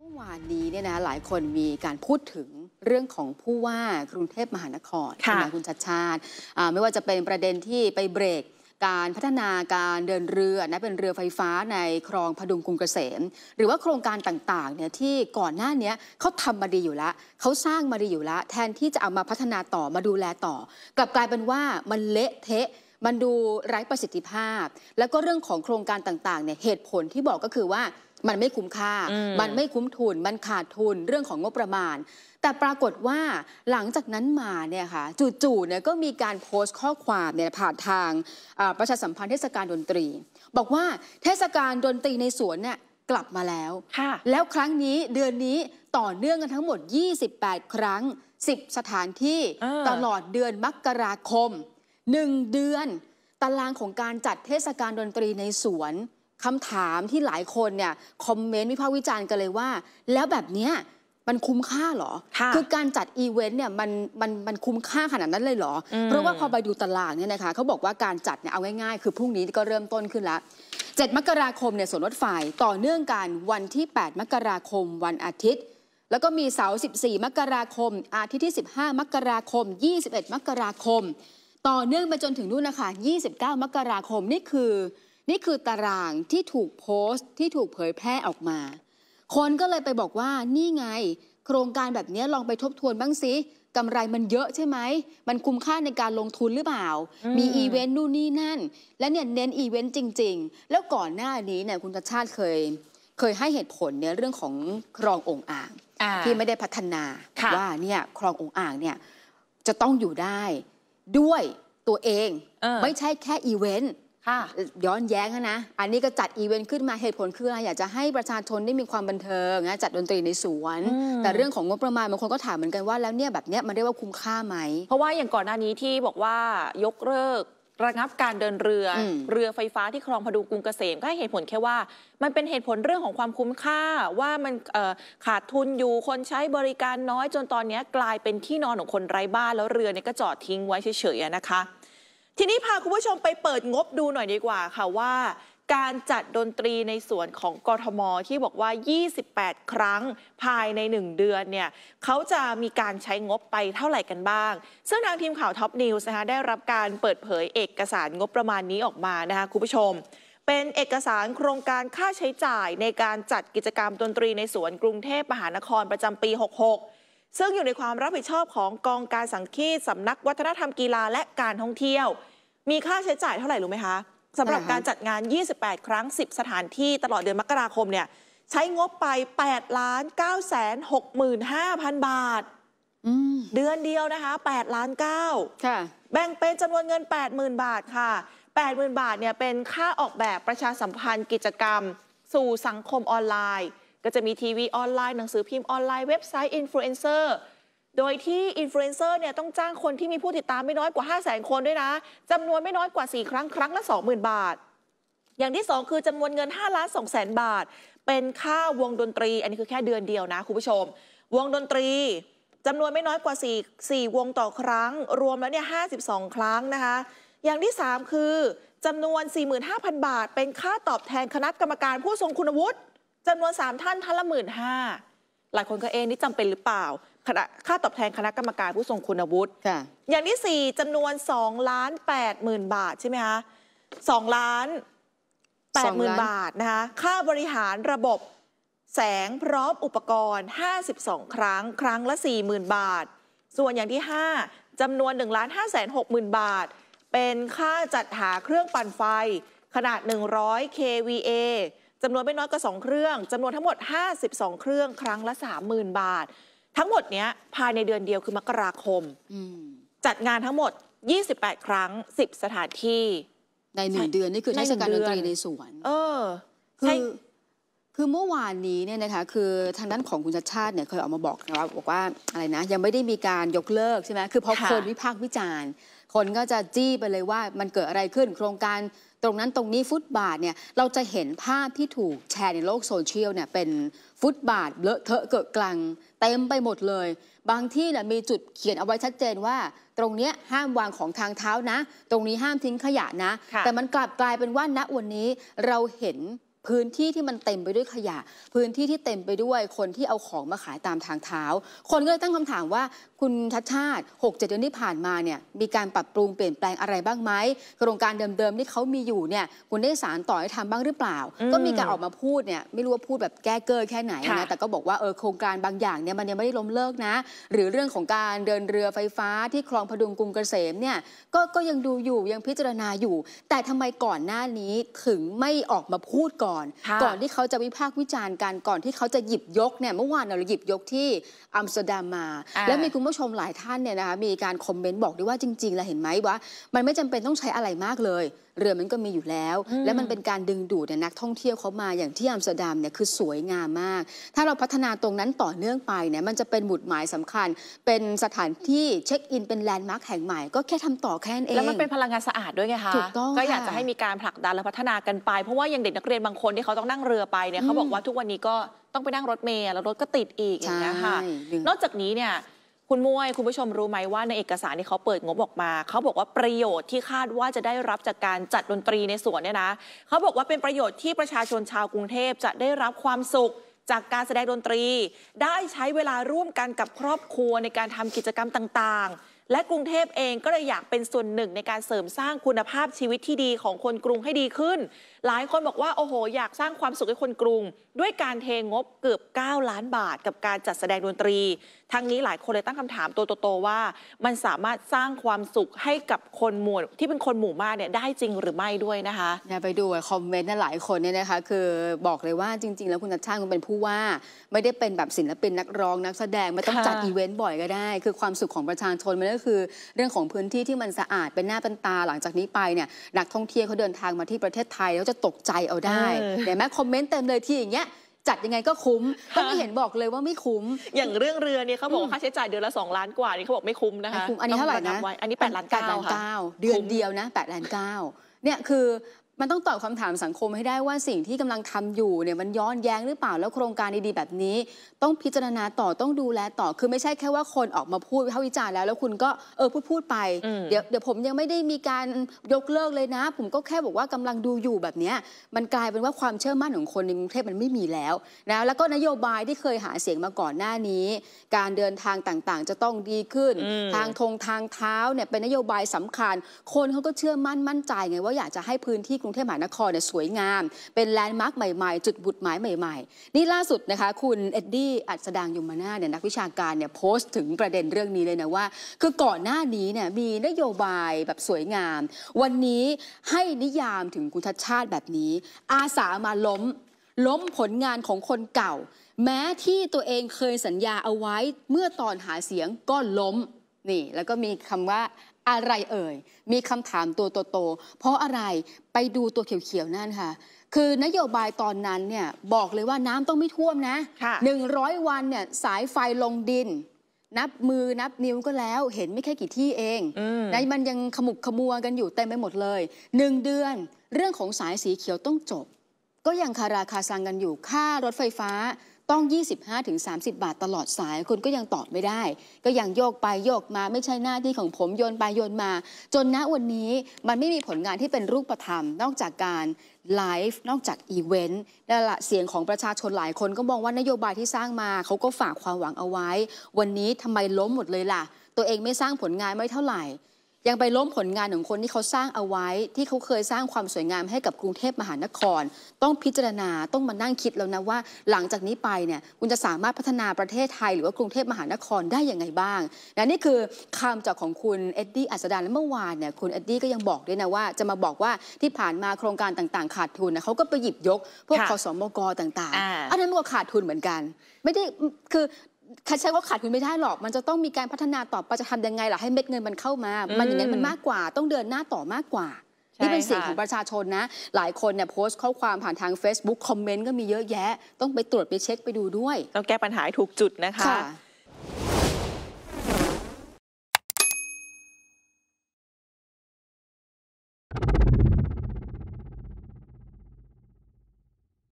เมื่อวานนี้เนี่ยนะหลายคนมีการพูดถึงเรื่องของผู้ว่ากรุงเทพมหานครค่ะคุณชัดชาติไม่ว่าจะเป็นประเด็นที่ไปเบรกการพัฒนาการเดินเรือนะเป็นเรือไฟฟ้าในคลองพดุงกรุงเกษมหรือว่าโครงการต่างๆเนี่ยที่ก่อนหน้านี้เขาทำมาดีอยู่แล้วเขาสร้างมาดีอยู่แล้วแทนที่จะเอามาพัฒนาต่อมาดูแลต่อ กลับกลายเป็นว่ามันเละเทะ มันดูไร้ประสิทธิภาพ แล้วก็เรื่องของโครงการต่างๆเนี่ยเหตุผลที่บอกก็คือว่ามันไม่คุ้มค่า มันไม่คุ้มทุน มันขาดทุนเรื่องของงบประมาณ แต่ปรากฏว่าหลังจากนั้นมาเนี่ยค่ะจู่ๆเนี่ยก็มีการโพสต์ข้อความเนี่ยผ่านทางประชาสัมพันธ์เทศกาลดนตรี บอกว่าเทศกาลดนตรีในสวนเนี่ยกลับมาแล้ว แล้วครั้งนี้เดือนนี้ต่อเนื่องกันทั้งหมด 28 ครั้ง 10 สถานที่ตลอดเดือนมกราคม 1 เดือน ตารางของการจัดเทศกาลดนตรีในสวนคำถามที่หลายคนเนี่ยคอมเมนต์วิพากษ์วิจารณ์กันเลยว่า แล้วแบบเนี้ยมันคุ้มค่าหรอ คือการจัดอีเวนต์เนี่ยมันมันมันคุ้มค่าขนาดนั้นเลยเหรอเพราะว่าพอไปดูตลาดเนี่ยนะคะเขาบอกว่าการจัดเนี่ยเอาง่าย ๆ คือพรุ่งนี้ก็เริ่มต้นขึ้นแล้ว 7 มกราคมเนี่ยสวนรถไฟต่อเนื่องกันวันที่ 8 มกราคมวันอาทิตย์ แล้วก็มีเสาร์14 มกราคม อาทิตย์ที่ 15 มกราคม 21 มกราคม ต่อเนื่องไปจนถึงนู่นนะคะ 29 มกราคมนี่คือนี่คือตารางที่ถูกโพสต์ที่ถูกเผยแพร่ออกมา คนก็เลยไปบอกว่านี่ไงโครงการแบบนี้ลองไปทบทวนบ้างสิกำไรมันเยอะใช่ไหม มันคุ้มค่าในการลงทุนหรือเปล่า มีอีเวนต์นู่นนี่นั่น และเนี่ยเน้นอีเวนต์จริงๆ แล้วก่อนหน้านี้เนี่ยคุณชาติเคย เคยให้เหตุผลเนี่ยเรื่องของคลององอ่างที่ไม่ได้พัฒนาว่าเนี่ยคลององอ่างเนี่ยจะต้องอยู่ได้ด้วยตัวเองอไม่ใช่แค่อีเวนต์ย้อนแย้งนะ อันนี้ก็จัดอีเวนต์ขึ้นมาเหตุผลคืออะไรอยากจะให้ประชาชนได้มีความบันเทิงนะจัดดนตรีในสวนแต่เรื่องของงบประมาณบางคนก็ถามเหมือนกันว่าแล้วเนี่ยแบบเนี้ยมันเรียกว่าคุ้มค่าไหมเพราะว่าอย่างก่อนหน้านี้ที่บอกว่ายกเลิก ระงับการเดินเรืออเรือไฟฟ้าที่คลองพดุงกรุงเกษมก็ให้เหตุผลแค่ว่ามันเป็นเหตุผลเรื่องของความคุ้มค่าว่ามันขาดทุนอยู่คนใช้บริการน้อยจนตอนนี้กลายเป็นที่นอนของคนไร้บ้านแล้วเรือเนี่ยก็จอดทิ้งไว้เฉยๆนะคะทีนี้พาคุณผู้ชมไปเปิดงบดูหน่อยดีกว่าค่ะว่า การจัดดนตรีในส่วนของกทม ที่บอกว่า 28 ครั้งภายใน 1 เดือนเนี่ยเขาจะมีการใช้งบไปเท่าไหร่กันบ้าง ซึ่งทางทีมข่าวท็อปนิวส์นะคะได้รับการเปิดเผยเอกสารงบประมาณนี้ออกมานะคะคุณผู้ชม เป็นเอกสารโครงการค่าใช้จ่ายในการจัดกิจกรรมดนตรีในสวนกรุงเทพมหานครประจำปี 66ซึ่งอยู่ในความรับผิดชอบของกองการสังคีตสำนักวัฒนธรรมกีฬาและการท่องเที่ยว มีค่าใช้จ่ายเท่าไหร่รู้ไหมคะสำหรับการจัดงาน 28 ครั้ง 10 สถานที่ตลอดเดือนมกราคมเนี่ยใช้งบไป 8 ล้าน9 6 5 0 0 0 บาท เดือนเดียวนะคะ 8 ล้าน9ค่ะแบ่งเป็นจำนวนเงิน 80,000 บาทค่ะ 80,000 บาทเนี่ยเป็นค่าออกแบบประชาสัมพันธ์ กิจกรรม สู่สังคมออนไลน์ก็จะมีทีวีออนไลน์หนังสือพิมพ์ออนไลน์ เว็บไซต์อินฟลูเอนเซอร์ โดยที่อินฟลูเอนเซอร์เนี่ยต้องจ้างคนที่มีผู้ติดตามไม่น้อยกว่า 5 0 0 0 0 0 คนด้วยนะจำนวนไม่น้อยกว่า 4 ครั้งครั้งละ 20,000 บาท อย่างที่ 2 คือจำนวนเงิน5ล้าน2แสนบาท เป็นค่าวงดนตรี อันนี้คือแค่เดือนเดียวนะ คุณผู้ชม วงดนตรีจำนวนไม่น้อยกว่า 4 4 วงต่อครั้ง รวมแล้วเนี่ย52 ครั้งนะคะอย่างที่ 3 คือจำนวน 45,000 บาท เป็นค่าตอบแทนคณะกรรมการผู้ทรงคุณวุฒิจำนวน 3 ท่านท่านละหมื่นห้าหลายคนก็เอ็นี่จำเป็นหรือเปล่า ค่าตอบแทนคณะกรรมการผู้ทรงคุณวุฒิอย่างที่ 4 จำนวน2ล้าน8หมื่นบาทใช่ไหมคะสองล้านแปดหมื่นบาท นะคะ ค่าบริหารระบบแสงพร้อมอุปกรณ์ 52 ครั้งครั้งละ4มื่นบาท ส่วนอย่างที่ 5 จำนวน1หมื่นบาท เป็นค่าจัดหาเครื่องปั่นไฟ ขนาด100 kVA จำนวนไม่น้อยกว่า2เครื่องจำนวนทั้งหมด 52เครื่องครั้งละ30,000บาท ทั้งหมดเนี้ยภายในเดือนเดียวคือมกราคม จัดงานทั้งหมด 28 ครั้ง 10 สถานที่ ในหนึ่งเดือนนี่คือเทศกาลดนตรีในสวนเออคือคือเมื่อวานนี้เนี่ยนะคะคือทางด้านของคุณชติชาติเนี่ยเคยออกมาบอกนะว่าบอกว่าอะไรนะ ยังไม่ได้มีการยกเลิกใช่ไหมคือพอคนวิพากษ์วิจารณ์ คนก็จะจี้ไปเลยว่ามันเกิดอะไรขึ้นโครงการตรงนั้นตรงนี้ฟุตบาทเนี่ยเราจะเห็นภาพที่ถูกแชร์ในโลกโซเชียลเนี่ยเป็นฟุตบาทเลอะเทอะเกิดกลัง เต็มไปหมดเลย บางที่เนี่ยมีจุดเขียนเอาไว้ชัดเจนว่าตรงนี้ห้ามวางของทางเท้านะ ตรงนี้ห้ามทิ้งขยะนะ แต่มันกลับกลายเป็นว่าณวันนี้เราเห็นพื้นที่ที่มันเต็มไปด้วยขยะ พื้นที่ที่เต็มไปด้วยคนที่เอาของมาขายตามทางเท้า คนก็เลยตั้งคำถามว่าคุณชัดชาติ6กเดือนที่ผ่านมาเนี่ยมีการปรับปรุงเปลี่ยนแปลงอะไรบ้างไหมโครงการเดิมๆที่เขามีอยู่เนี่ยคุณได้สารต่อให้ทำบ้างหรือเปล่า ก็มีการออกมาพูดเนี่ยไม่รู้ว่าพูดแบบแก้เกอแค่ไหนนะแต่ก็บอกว่าเออโครงการบางอย่างเนี่ยมันยังไม่ได้ล้มเลิกนะ หรือเรื่องของการเดินเรือไฟฟ้าที่คลองพดุงกรุงเกษมเนี่ยก็ก็ยังดูอยู่ยังพิจารณาอยู่ แต่ทำไมก่อนหน้านี้ถึงไม่ออกมาพูดก่อนอนก่อนที่เขาจะวิพากษ์วิจารณ์กันก่อนที่เขาจะหยิบยกเนี่ยเมื่อวานเราหยิบยกที่อัมสเตอร์ดัมมา และมีคุณผู้ชมหลายท่านเนี่ยนะคะมีการคอมเมนต์บอกด้วยว่าจริง ๆแล้วเห็นไหมว่า มันไม่จำเป็นต้องใช้อะไรมากเลยเรือมันก็มีอยู่แล้วและมันเป็นการดึงดูดนักท่องเที่ยวเขามาอย่างที่อัมสเตอร์ดัมเนี่ยคือสวยงามมาก ถ้าเราพัฒนาตรงนั้นต่อเนื่องไปเนี่ยมันจะเป็นหมุดหมายสำคัญ เป็นสถานที่เช็คอินเป็นแลนด์มาร์คแห่งใหม่ ก็แค่ทำต่อแค่นั้นเอง แล้วมันเป็นพลังงานสะอาดด้วยไงคะ ถูกต้องก็อยากจะให้มีการผลักดันและพัฒนากันไป เพราะว่าอย่างเด็กนักเรียนบางคนที่เขาต้องนั่งเรือไปเนี่ยเขาบอกว่าทุกวันนี้ก็ต้องไปนั่งรถเมล์แล้วรถก็ติดอีกอย่างเงี้ยค่ะนอกจากนี้เนี่ยคุณมวยคุณผู้ชมรู้ไหมว่าในเอกสารที่เขาเปิดงบออกมา เขาบอกว่าประโยชน์ที่คาดว่าจะได้รับจากการจัดดนตรีในสวนเนี่ยนะ เขาบอกว่าเป็นประโยชน์ที่ประชาชนชาวกรุงเทพจะได้รับความสุขจากการแสดงดนตรี ได้ใช้เวลาร่วมกันกับครอบครัวในการทำกิจกรรมต่างๆและกรุงเทพเองก็เลยอยากเป็นส่วนหนึ่งในการเสริมสร้างคุณภาพชีวิตที่ดีของคนกรุงให้ดีขึ้น หลายคนบอกว่าโอ้โหอยากสร้างความสุขให้คนกรุงด้วยการเทงบเกือบ9ล้านบาทกับการจัดแสดงดนตรี ทั้งนี้หลายคนเลยตั้งคำถามตัวโตๆว่า มันสามารถสร้างความสุขให้กับคนหมู่ที่เป็นคนหมู่มากเนี่ยได้จริงหรือไม่ด้วยนะคะเนี่ยไปดูคอมเมนต์นะหลายคนเนี่ยนะคะคือบอกเลยว่าจริง ๆ แล้วคุณนัชชาติคุณเป็นผู้ว่าไม่ได้เป็นแบบศิลปินนักร้องนักแสดงไม่ต้องจัดอีเวนต์บ่อยก็ได้ คือความสุขของประชาชนมันก็คือเรื่องของพื้นที่ที่มันสะอาดเป็นหน้าเป็นตาหลังจากนี้ไปเนี่ยนักท่องเที่ยวเขาเดินทางมาที่ประเทศไทยแล้วจะตกใจเอาได้เดี๋ยวแม่คอมเมนต์เต็มเลยที่อย่างเงี้ยจัดยังไงก็คุ้มก็ไม่เห็นบอกเลยว่าไม่คุ้มอย่างเรื่องเรือเนี่ยเขาบอกค่าใช้จ่ายเดือนละ2ล้านกว่านี่เขาบอกไม่คุ้มนะคะอันนี้เท่าไหร่นะอันนี้8ล้านเก้าเดือนเดียวนะ8ล้านเก้าเนี่ยคือมันต้องตอบคำถามสังคมให้ได้ ว่าสิ่งที่กำลังทำอยู่เนี่ยมันย้อนแย้งหรือเปล่าแล้วโครงการดีๆแบบนี้ ต้องพิจารณาต่อต้องดูแลต่อคือไม่ใช่แค่ว่าคนออกมาพูดวิพากษ์วิจารณ์แล้วแล้ว คุณก็เออพูดพูดไป เดี๋ยวเดี๋ยวผมยังไม่ได้มีการยกเลิกเลยนะ ผมก็แค่บอกว่ากำลังดูอยู่แบบนี้มันกลายเป็นว่าความเชื่อมั่นของคนในกรุงเทพมันไม่มีแล้วนะแล้วก็นโยบายที่เคยหาเสียงมาก่อนหน้านี้ การเดินทางต่างๆ จะต้องดีขึ้น ทางทงทางเท้าเนี่ยเป็นนโยบายสำคัญ คนเขาก็เชื่อมั่นมั่นใจไงว่าอยากจะให้พื้นที่รุงเทพมหานครเนี่ยสวยงาม เป็นแลนด์มาร์คใหม่ๆ จุดบุตรหมายใหม่ ๆนี่ล่าสุดนะคะคุณเอ็ดดี้อัศดางยมนาเนี่ยนักวิชาการเนี่ยโพสต์ถึงประเด็นเรื่องนี้เลยนะว่า คือก่อนหน้านี้เนี่ยมีนโยบายแบบสวยงาม วันนี้ให้นิยามถึงคุณทัชชาติแบบนี้ อาสามาล้ม ล้มผลงานของคนเก่า แม้ที่ตัวเองเคยสัญญาเอาไว้เมื่อตอนหาเสียงก็ล้มนี่แล้วก็มีคำว่าอะไรเอ่ยมีคำถามตัวโตๆเพราะอะไรไปดูตัวเขียวๆนั่นค่ะ คือนโยบายตอนนั้นเนี่ย บอกเลยว่าน้ำต้องไม่ท่วมนะร100 วันเนี่ยสายไฟลงดิน นับมือนับนิ้วก็แล้ว เห็นไม่แค่กี่ที่เองในมันยังขมุกขมัวกันอยู่เต็มไปหมดเลยหนึ่งเดือนเรื่องของสายสีเขียวต้องจบ ก็ยังคาราคาซังกันอยู่ค่ารถไฟฟ้าต้อง 25-30 บาท ตลอดสายคุณก็ยัง ตอบ ไม่ได้ ก็ ยังโยกไป โยกมา ไม่ใช่หน้าที่ ของผม โยนไป โยนมา จน ณ วันนี้ มันไม่มีผลงาน ที่เป็นรูปธรรม นอกจากการไลฟ์ นอกจากอีเวนต์และละเสียงของประชาชนหลายคนก็มองว่านโยบายที่สร้างมา เขาก็ฝากความหวังเอาไว้ วันนี้ทำไมล้มหมดเลยล่ะ ตัวเองไม่สร้างผลงานไม่เท่าไหร่ยังไปล้มผลงานของคนที่เขาสร้างเอาไว้ที่เขาเคยสร้างความสวยงามให้กับกรุงเทพมหานคร ต้องพิจารณาต้องมานั่งคิดแล้วนะว่า หลังจากนี้ไปเนี่ยคุณจะสามารถพัฒนาประเทศไทยหรือว่ากรุงเทพมหานครได้อย่างไงบ้างนะนี่คือคำจากของคุณเอ็ดดี้อัศดานและเมื่อวานเนี่ยคุณเอ็ดดี้ก็ยังบอกด้วยนะว่า จะมาบอกว่าที่ผ่านมาโครงการต่าง ๆ ขาดทุนนะเขาก็ไปหยิบยกพวกคสมกต่างๆอันนั้นก็ขาดทุนเหมือนกัน ไม่ได้คือใช้ว่าขาดทุนไม่ได้หรอก มันจะต้องมีการพัฒนาต่อไปจะทำยังไงล่ะให้เม็ดเงินมันเข้ามา มันอย่างนี้มันมากกว่า ต้องเดินหน้าต่อมากกว่า นี่เป็นเสียงของประชาชนนะ หลายคนเนี่ย โพสต์ข้อความผ่านทาง Facebook คอมเมนต์ก็มีเยอะแยะ ต้องไปตรวจไปเช็คไปดูด้วย ต้องแก้ปัญหาถูกจุดนะคะคะ